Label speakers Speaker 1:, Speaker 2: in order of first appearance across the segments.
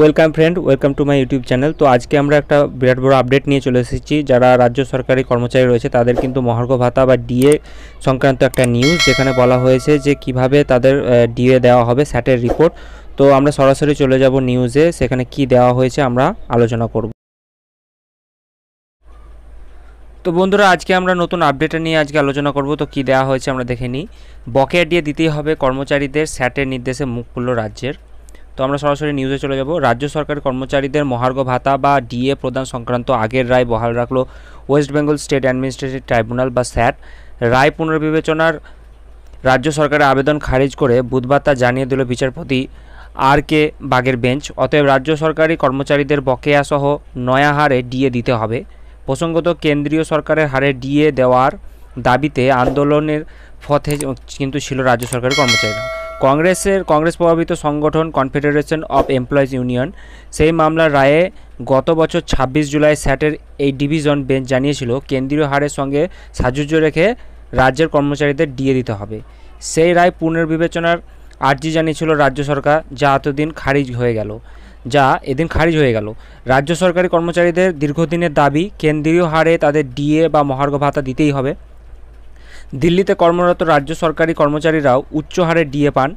Speaker 1: welcome friend welcome to my YouTube channel তো আজকে আমরা একটা বিরাট বড় আপডেট নিয়ে চলে এসেছি যারা রাজ্য সরকারি কর্মচারী রয়েছে তাদের কিন্তু মহার্ঘ ভাতা বা ডিএ সংক্রান্ত একটা নিউজ যেখানে বলা হয়েছে যে কিভাবে তাদের ডিএ দেওয়া হবে স্যাটের রিপোর্ট তো আমরা সরাসরি চলে যাব নিউজে সেখানে কি দেওয়া হয়েছে আমরা আলোচনা করব তো বন্ধুরা আজকে আমরা নতুন আপডেটে নিয়ে আজকে আলোচনা করব তো কি দেওয়া হয়েছে আমরা দেখে নিই বকেয়া ডিয়ে দিতেই হবে কর্মচারীদের স্যাটের নির্দেশে মুখ খুলল রাজ্যের তো আমরা সরাসরি নিউজে চলে যাব রাজ্য সরকার কর্মচারীদের মহার্ঘ ভাতা বা ডিএ প্রদান সংক্রান্ত আগের রায় বহাল রাখল West Bengal State Administrative Tribunal বা স্যাট রায় পুনর্বিবেচনার রাজ্য সরকারের আবেদন খারিজ করে বুধবার তা জানিয়ে দিল বিচারপতি আর কে বাগের বেঞ্চ অতএব রাজ্য সরকারি কর্মচারীদের বকেয়া সহ নয়া হারে ডিএ দিতে হবে প্রসঙ্গত কেন্দ্রীয় সরকারের হারে ডিএ দেওয়ার দাবিতে আন্দোলনের ফথে কিন্তু ছিল রাজ্য সরকারের কর্মচারীরা কংগ্রেসের কংগ্রেস প্রভাবিত সংগঠন কনফেডারেশন অফ এমপ্লয়িজ ইউনিয়ন সেই মামলার রায়ে গত বছর ২৬ জুলাই স্যাটের এই ডিভিশন বেঞ্চ জানিয়েছিল কেন্দ্রীয় হারের সঙ্গে সাজুজ্য রেখে রাজ্যের কর্মচারীদের দিয়ে দিতে হবে সেই রায় পুনর্বিবেচনার আর্জি জানিয়েছিল রাজ্য সরকার যা এতদিন খারিজ হয়ে গেল যা এদিন খারিজ হয়ে গেল রাজ্য সরকারি কর্মচারীদের দীর্ঘদিনের দাবি কেন্দ্রীয় হারে তাদের ডিএ বা মহার্ঘ ভাতা দিতেই হবে দিল্লিতে কর্মরত রাজ্য সরকারি কর্মচারীরাও উচ্চ হারে ডিএ পান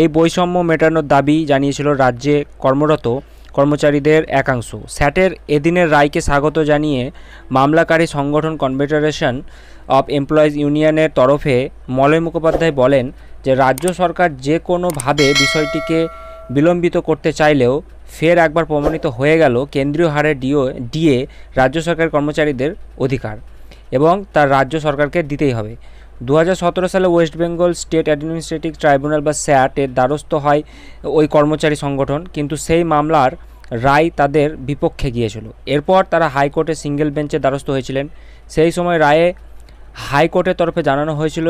Speaker 1: এই বৈষম্য মেটানোর দাবি জানিয়েছিল রাজ্যে কর্মরত কর্মচারীদের একাংশ স্যাটের এদিনের রায়কে স্বাগত জানিয়ে মামলাকারী সংগঠন কনফেডারেশন অব এমপ্লয়িজ ইউনিয়নের তরফে মলয় মুখোপাধ্যায় বলেন যে রাজ্য সরকার যে কোনোভাবে বিষয়টিকে বিলম্বিত করতে চাইলেও ফের একবার প্রমাণিত হয়ে গেল কেন্দ্রীয় হারে ডিও ডিএ রাজ্য সরকারের কর্মচারীদের অধিকার এবং তার রাজ্য সরকারকে দিতেই হবে দু সালে West Bengal State Administrative Tribunal বা স্যাটের দ্বারস্থ হয় ওই কর্মচারী সংগঠন কিন্তু সেই মামলার রায় তাদের বিপক্ষে গিয়েছিল এরপর তারা হাইকোর্টে সিঙ্গেল বেঞ্চে দ্বারস্থ হয়েছিলেন সেই সময় রায়ে হাইকোর্টের তরফে জানানো হয়েছিল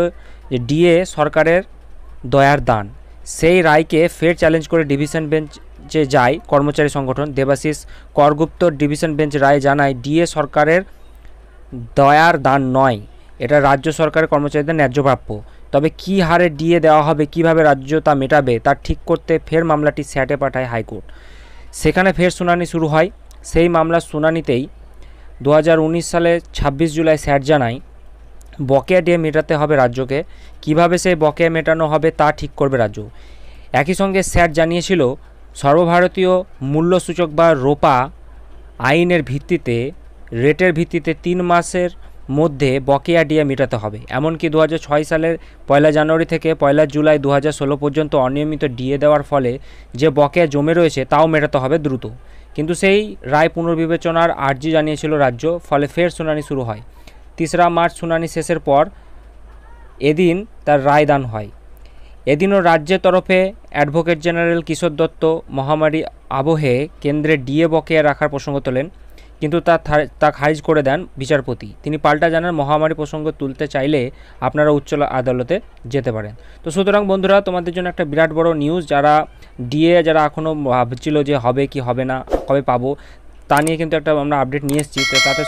Speaker 1: যে ডিএ সরকারের দয়ার দান সেই রায়কে ফের চ্যালেঞ্জ করে ডিভিশন বেঞ্চে যায় কর্মচারী সংগঠন দেবাশিস করগুপ্ত ডিভিশন বেঞ্চ রায় জানায় ডিএ সরকারের দয়ার দান নয় এটা রাজ্য সরকারের কর্মচারীদের ন্যায্যপ্রাপ্য তবে কি হারে ডিএ দেওয়া হবে কিভাবে রাজ্য তা মেটাবে তা ঠিক করতে ফের মামলাটি স্যাটে পাঠায় হাইকোর্ট সেখানে ফের শুনানি শুরু হয় সেই মামলার শুনানিতেই দু সালে ২৬ জুলাই স্যাট জানায় বকেয়া ডিএ মেটাতে হবে রাজ্যকে কিভাবে সেই বকেয়া মেটানো হবে তা ঠিক করবে রাজ্য একই সঙ্গে স্যাট জানিয়েছিল সর্বভারতীয় মূল্যসূচক বা রোপা আইনের ভিত্তিতে রেটের ভিত্তিতে তিন মাসের মধ্যে বকেয়া ডিয়া মেটাতে হবে এমনকি দু ছয় সালের পয়লা জানুয়ারি থেকে পয়লা জুলাই দু পর্যন্ত অনিয়মিত ডিএ দেওয়ার ফলে যে বকেয়া জমে রয়েছে তাও মেটাতে হবে দ্রুত কিন্তু সেই রায় পুনর্বিবেচনার আর্জি জানিয়েছিল রাজ্য ফলে ফের শুনানি শুরু হয় তিসরা মার্চ শুনানি শেষের পর এদিন তার রায় দান হয় এদিনও রাজ্যের তরফে অ্যাডভোকেট জেনারেল কিশোর দত্ত মহামারী আবহে কেন্দ্রে ডিএ বকেয়া রাখার প্রসঙ্গ তোলেন কিন্তু তা তা খারিজ করে দেন বিচারপতি তিনি পাল্টা জানান মহামারী প্রসঙ্গ তুলতে চাইলে আপনারা উচ্চ আদালতে যেতে পারেন তো সুতরাং বন্ধুরা তোমাদের জন্য একটা বিরাট বড় নিউজ যারা ডিএ যারা এখনও ভাবছিল যে হবে কি হবে না কবে পাবো তা নিয়ে কিন্তু একটা আমরা আপডেট নিয়ে এসেছি তো তাতে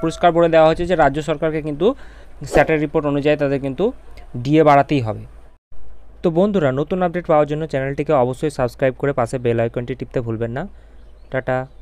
Speaker 1: পুরস্কার বলে দেওয়া হয়েছে যে রাজ্য সরকারকে কিন্তু স্যাটের রিপোর্ট অনুযায়ী তাদের কিন্তু ডিএ বাড়াতেই হবে তো বন্ধুরা নতুন আপডেট পাওয়ার জন্য চ্যানেলটিকে অবশ্যই সাবস্ক্রাইব করে পাশে বেল আইকনটি টিপতে ভুলবেন না টাটা